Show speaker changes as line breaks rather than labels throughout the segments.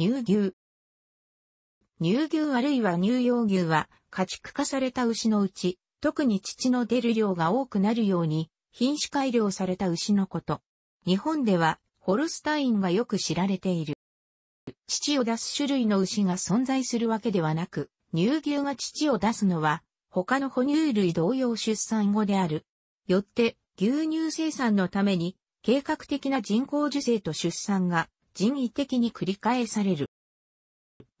乳牛。乳牛あるいは乳用牛は、家畜化された牛のうち、特に乳の出る量が多くなるように、品種改良された牛のこと。日本では、ホルスタインがよく知られている。乳を出す種類の牛が存在するわけではなく、乳牛が乳を出すのは、他の哺乳類同様出産後である。よって、牛乳生産のために、計画的な人工授精と出産が人為的に繰り返される。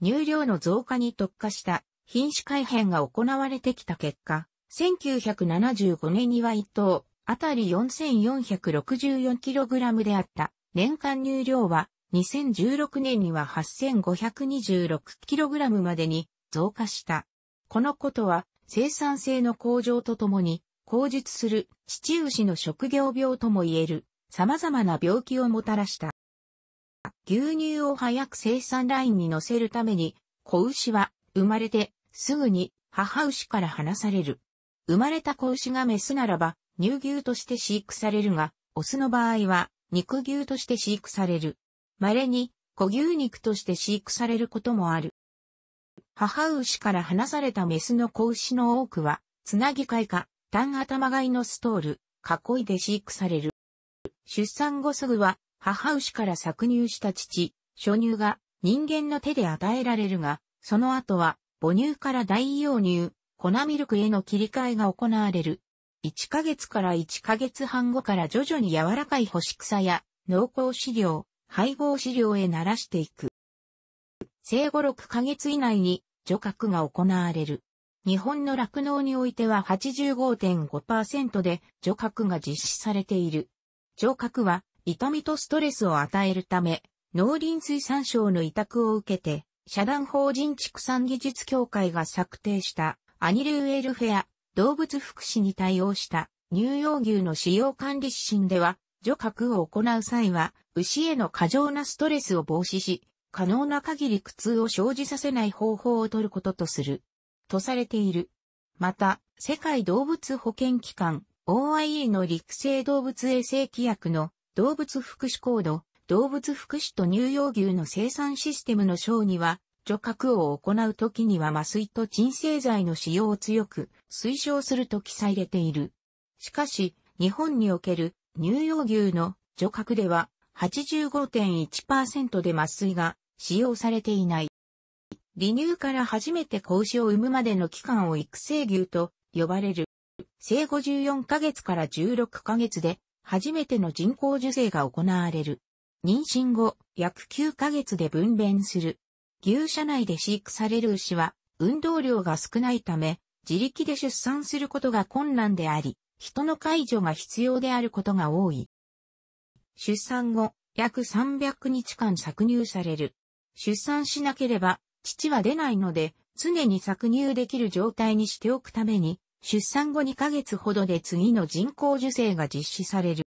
乳量の増加に特化した品種改変が行われてきた結果、1975年には1頭あたり 4464kg であった年間乳量は2016年には 8526kg までに増加した。このことは生産性の向上とともに、口述する父牛の職業病とも言える様々な病気をもたらした。牛乳を早く生産ラインに乗せるために、子牛は生まれてすぐに母牛から離される。生まれた子牛がメスならば乳牛として飼育されるが、オスの場合は肉牛として飼育される。稀に子牛肉として飼育されることもある。母牛から離されたメスの子牛の多くは、つなぎ飼いか、単頭飼いのストール、囲いで飼育される。出産後すぐは母牛から搾乳した父、初乳が人間の手で与えられるが、その後は母乳から代用乳、粉ミルクへの切り替えが行われる。1ヶ月から1ヶ月半後から徐々に柔らかい干し草や濃厚飼料、配合飼料へ慣らしていく。生後6ヶ月以内に除角が行われる。日本の酪農においては85.5%で除角が実施されている。除角は痛みとストレスを与えるため、農林水産省の委託を受けて、社団法人畜産技術協会が策定したアニルウェルフェア、動物福祉に対応した乳幼牛の使用管理指針では、除角を行う際は、牛への過剰なストレスを防止し、可能な限り苦痛を生じさせない方法を取ることとする、とされている。また、世界動物保健機関 OIE の陸生動物衛生規約の動物福祉コード、動物福祉と乳幼牛の生産システムの章には、除覚を行うときには麻酔と鎮静剤の使用を強く推奨すると記載れている。しかし、日本における乳幼牛の除覚では85.1%で麻酔が使用されていない。離乳から初めて子牛を産むまでの期間を育成牛と呼ばれる。生後14ヶ月から16ヶ月で初めての人工授精が行われる。妊娠後、約9ヶ月で分娩する。牛舎内で飼育される牛は、運動量が少ないため、自力で出産することが困難であり、人の介助が必要であることが多い。出産後、約300日間搾乳される。出産しなければ、父は出ないので、常に搾乳できる状態にしておくために、出産後2ヶ月ほどで次の人工受精が実施される。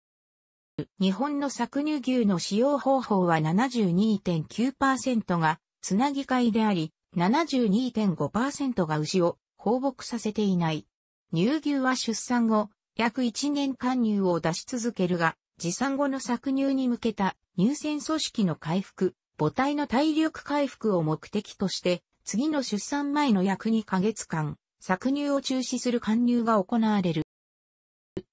日本の搾乳牛の使用方法は72.9%がつなぎ会であり、72.5%が牛を放牧させていない。乳牛は出産後、約1年間乳を出し続けるが、持産後の搾乳に向けた乳腺組織の回復、母体の体力回復を目的として、次の出産前の約2ヶ月間、搾乳を中止する貫入が行われる。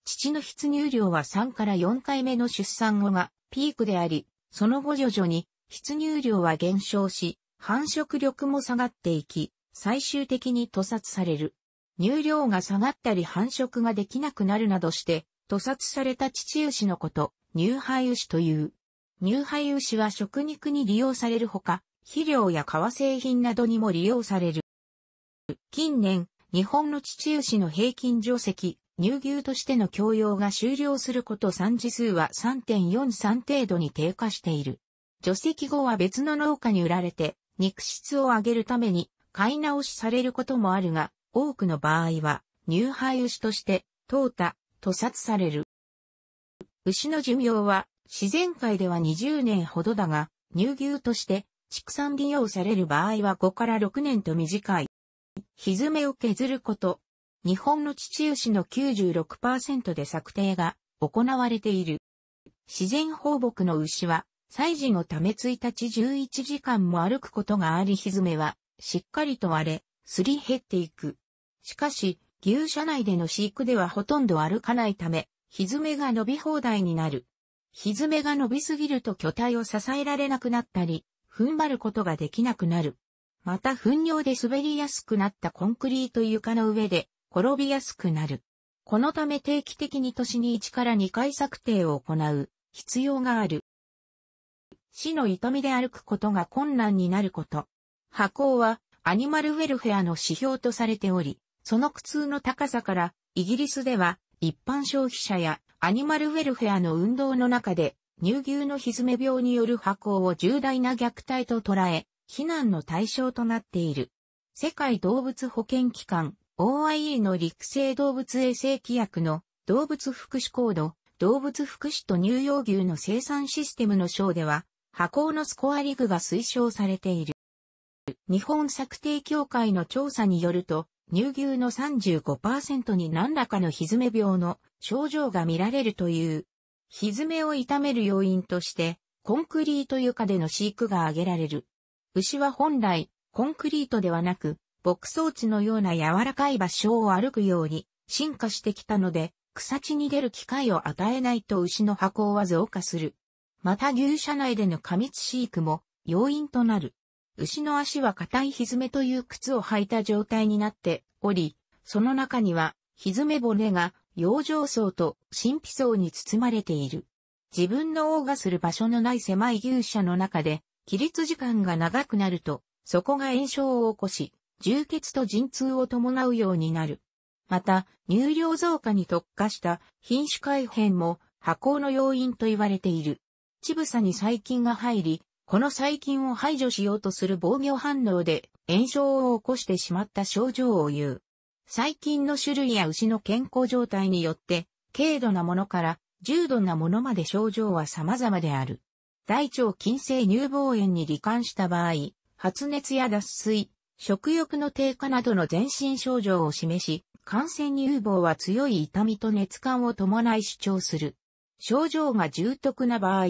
父の出乳量は3から4回目の出産後がピークであり、その後徐々に出乳量は減少し、繁殖力も下がっていき、最終的に屠殺される。乳量が下がったり繁殖ができなくなるなどして、屠殺された父牛のこと、乳廃牛という。乳廃牛は食肉に利用されるほか、肥料や革製品などにも利用される。近年、日本の父牛の平均定石、乳牛としての供養が終了すること産時数は3.43程度に低下している。除籍後は別の農家に売られて、肉質を上げるために買い直しされることもあるが、多くの場合は、乳廃牛として、淘汰、屠殺される。牛の寿命は、自然界では20年ほどだが、乳牛として、畜産利用される場合は5から6年と短い。ひめを削ること。日本の父牛の96%で策定が行われている。自然放牧の牛は、祭事をため1日11時間も歩くことがあり、ひめは、しっかりと割れ、すり減っていく。しかし、牛舎内での飼育ではほとんど歩かないため、ひめが伸び放題になる。ひめが伸びすぎると巨体を支えられなくなったり、踏ん張ることができなくなる。また糞尿で滑りやすくなったコンクリート床の上で転びやすくなる。このため定期的に年に1から2回策定を行う必要がある。死の痛みで歩くことが困難になること。破行はアニマルウェルフェアの指標とされており、その苦痛の高さからイギリスでは一般消費者やアニマルウェルフェアの運動の中で乳牛のひずめ病による破行を重大な虐待と捉え、非難の対象となっている。世界動物保健機関 OIE の陸生動物衛生規約の動物福祉コード、動物福祉と乳幼牛の生産システムの章では、破行のスコアリグが推奨されている。日本策定協会の調査によると、乳牛の35%に何らかのひずめ病の症状が見られるという。ひずめを痛める要因として、コンクリート床での飼育が挙げられる。牛は本来、コンクリートではなく、牧草地のような柔らかい場所を歩くように進化してきたので、草地に出る機会を与えないと牛の箱は増加する。また牛舎内での過密飼育も要因となる。牛の足は硬いひずめという靴を履いた状態になっており、その中には、ひずめ骨が養生層と神秘層に包まれている。自分の王がする場所のない狭い牛舎の中で、起立時間が長くなると、そこが炎症を起こし、充血と陣痛を伴うようになる。また、乳量増加に特化した品種改変も発酵の要因と言われている。ちぶさに細菌が入り、この細菌を排除しようとする防御反応で炎症を起こしてしまった症状を言う。細菌の種類や牛の健康状態によって、軽度なものから重度なものまで症状は様々である。大腸近性乳房炎に罹患した場合、発熱や脱水、食欲の低下などの全身症状を示し、感染乳房は強い痛みと熱感を伴い主張する。症状が重篤な場合、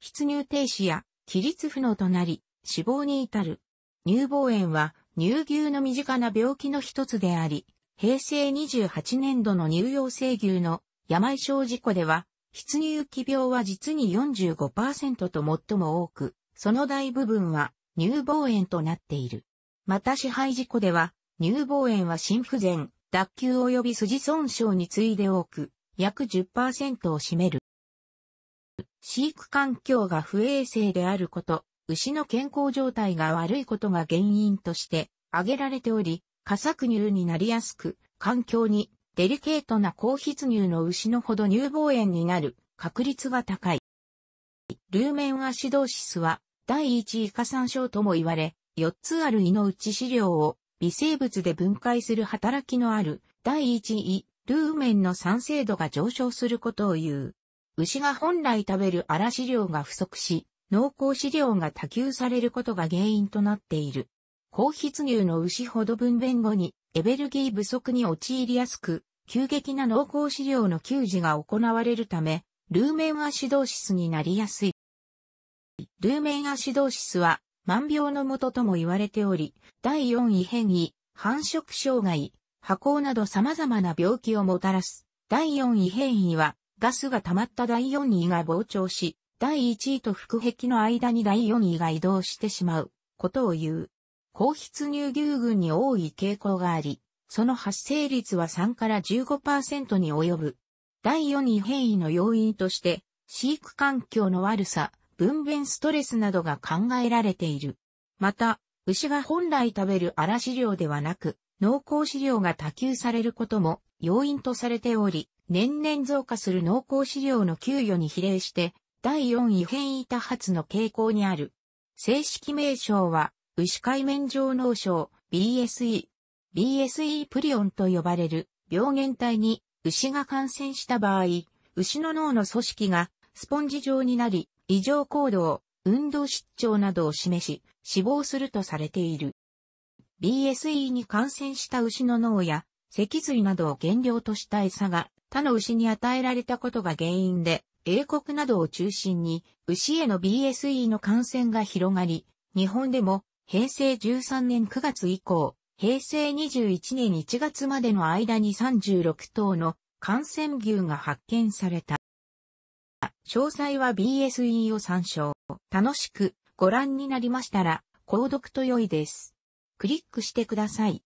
出入停止や起立不能となり、死亡に至る。乳房炎は乳牛の身近な病気の一つであり、平成28年度の乳幼生牛の病症事故では出入期病は実に45%と最も多く、その大部分は乳房炎となっている。また支配事故では、乳房炎は心不全、脱臼及び筋損傷に次いで多く、約10%を占める。飼育環境が不衛生であること、牛の健康状態が悪いことが原因として挙げられており、過作乳になりやすく、環境にデリケートな高筆乳の牛のほど乳房炎になる確率が高い。ルーメンアシドーシスは第一位加酸症とも言われ、4つある胃のうち料を微生物で分解する働きのある第一位ルーメンの酸性度が上昇することを言う。牛が本来食べる荒飼料が不足し、濃厚飼料が多給されることが原因となっている。高筆乳の牛ほど分娩後にエベルギー不足に陥りやすく、急激な濃厚飼料の給仕が行われるため、ルーメンアシドーシスになりやすい。ルーメンアシドーシスは万病の元とも言われており、第4位変異、繁殖障害、破行など様々な病気をもたらす。第4位変異は、ガスが溜まった第4位が膨張し、第1位と腹壁の間に第4位が移動してしまうことを言う。高筆乳牛群に多い傾向があり、その発生率は3から15%に及ぶ。第4位変異の要因として、飼育環境の悪さ、分娩ストレスなどが考えられている。また、牛が本来食べる荒飼料ではなく、濃厚飼料が多給されることも要因とされており、年々増加する濃厚飼料の給与に比例して、第4位変異多発の傾向にある。正式名称は、牛海面状脳症 BSE BSE プリオンと呼ばれる病原体に牛が感染した場合、牛の脳の組織がスポンジ状になり、異常行動、運動失調などを示し、死亡するとされている。BSE に感染した牛の脳や脊髄などを原料とした餌が他の牛に与えられたことが原因で、英国などを中心に牛への BSE の感染が広がり、日本でも平成13年9月以降、平成21年1月までの間に36頭の感染牛が発見された。詳細は BSE を参照。楽しくご覧になりましたら、購読と良いです。クリックしてください。